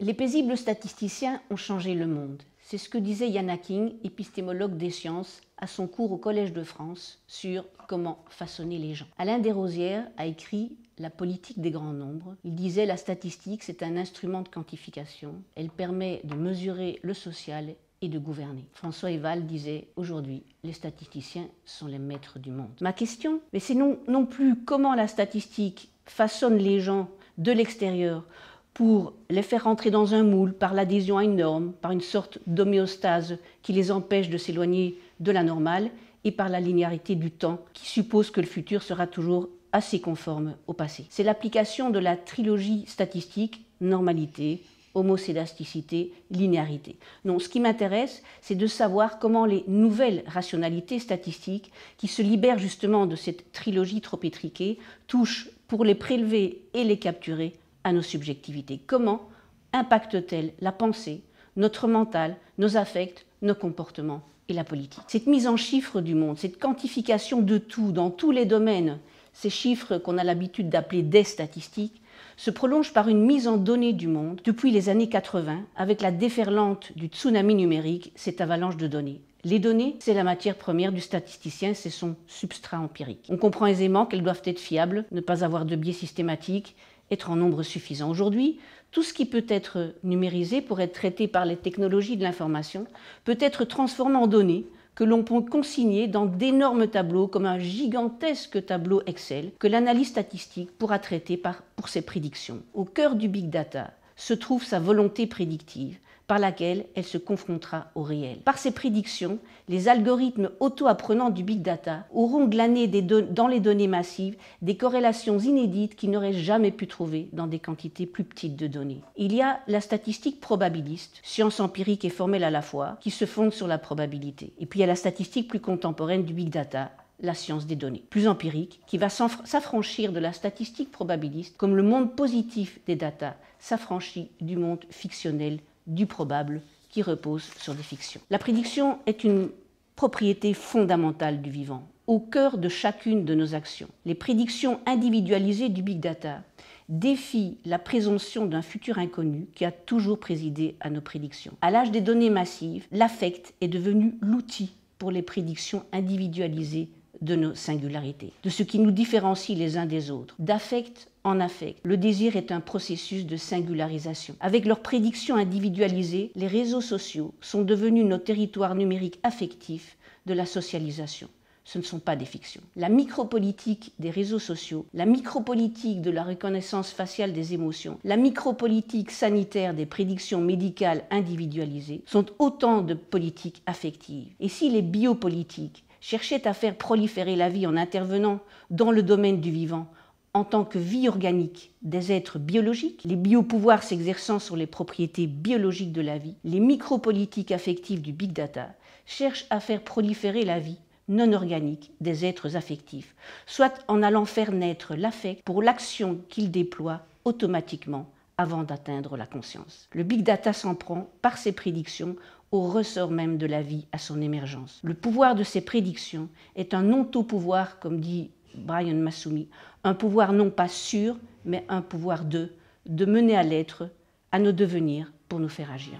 Les paisibles statisticiens ont changé le monde. C'est ce que disait Yana King, épistémologue des sciences, à son cours au Collège de France sur comment façonner les gens. Alain Desrosières a écrit La politique des grands nombres. Il disait la statistique, c'est un instrument de quantification. Elle permet de mesurer le social et de gouverner. François Eval disait aujourd'hui, les statisticiens sont les maîtres du monde. Ma question, mais c'est non, non plus comment la statistique façonne les gens de l'extérieur pour les faire rentrer dans un moule par l'adhésion à une norme, par une sorte d'homéostase qui les empêche de s'éloigner de la normale et par la linéarité du temps qui suppose que le futur sera toujours assez conforme au passé. C'est l'application de la trilogie statistique normalité, homocédasticité, linéarité. Non, ce qui m'intéresse, c'est de savoir comment les nouvelles rationalités statistiques, qui se libèrent justement de cette trilogie trop étriquée, touchent, pour les prélever et les capturer, à nos subjectivités. Comment impacte-t-elle la pensée, notre mental, nos affects, nos comportements et la politique Cette mise en chiffres du monde, cette quantification de tout dans tous les domaines, ces chiffres qu'on a l'habitude d'appeler des statistiques, se prolonge par une mise en données du monde depuis les années 80 avec la déferlante du tsunami numérique, cette avalanche de données. Les données, c'est la matière première du statisticien, c'est son substrat empirique. On comprend aisément qu'elles doivent être fiables, ne pas avoir de biais systématiques être en nombre suffisant. Aujourd'hui, tout ce qui peut être numérisé pour être traité par les technologies de l'information peut être transformé en données que l'on peut consigner dans d'énormes tableaux comme un gigantesque tableau Excel que l'analyse statistique pourra traiter pour ses prédictions. Au cœur du big data se trouve sa volonté prédictive, par laquelle elle se confrontera au réel. Par ces prédictions, les algorithmes auto-apprenants du big data auront glané dans les données massives des corrélations inédites qu'ils n'auraient jamais pu trouver dans des quantités plus petites de données. Il y a la statistique probabiliste, science empirique et formelle à la fois, qui se fonde sur la probabilité. Et puis il y a la statistique plus contemporaine du big data, la science des données, plus empirique, qui va s'affranchir de la statistique probabiliste comme le monde positif des data s'affranchit du monde fictionnel du probable qui repose sur des fictions. La prédiction est une propriété fondamentale du vivant, au cœur de chacune de nos actions. Les prédictions individualisées du big data défient la présomption d'un futur inconnu qui a toujours présidé à nos prédictions. À l'âge des données massives, l'affect est devenu l'outil pour les prédictions individualisées de nos singularités, de ce qui nous différencie les uns des autres. D'affect, en affect. Le désir est un processus de singularisation. Avec leurs prédictions individualisées, les réseaux sociaux sont devenus nos territoires numériques affectifs de la socialisation ce ne sont pas des fictions. La micropolitique des réseaux sociaux, la micropolitique de la reconnaissance faciale des émotions, la micropolitique sanitaire des prédictions médicales individualisées sont autant de politiques affectives. Et si les biopolitiques cherchaient à faire proliférer la vie en intervenant dans le domaine du vivant, en tant que vie organique des êtres biologiques, les biopouvoirs s'exerçant sur les propriétés biologiques de la vie, les micropolitiques affectives du big data cherchent à faire proliférer la vie non organique des êtres affectifs, soit en allant faire naître l'affect pour l'action qu'il déploie automatiquement avant d'atteindre la conscience. Le big data s'en prend par ses prédictions au ressort même de la vie à son émergence. Le pouvoir de ces prédictions est un non-tau pouvoir, comme dit Brian Massoumi, un pouvoir non pas sûr, mais un pouvoir de, de mener à l'être, à nos devenir, pour nous faire agir.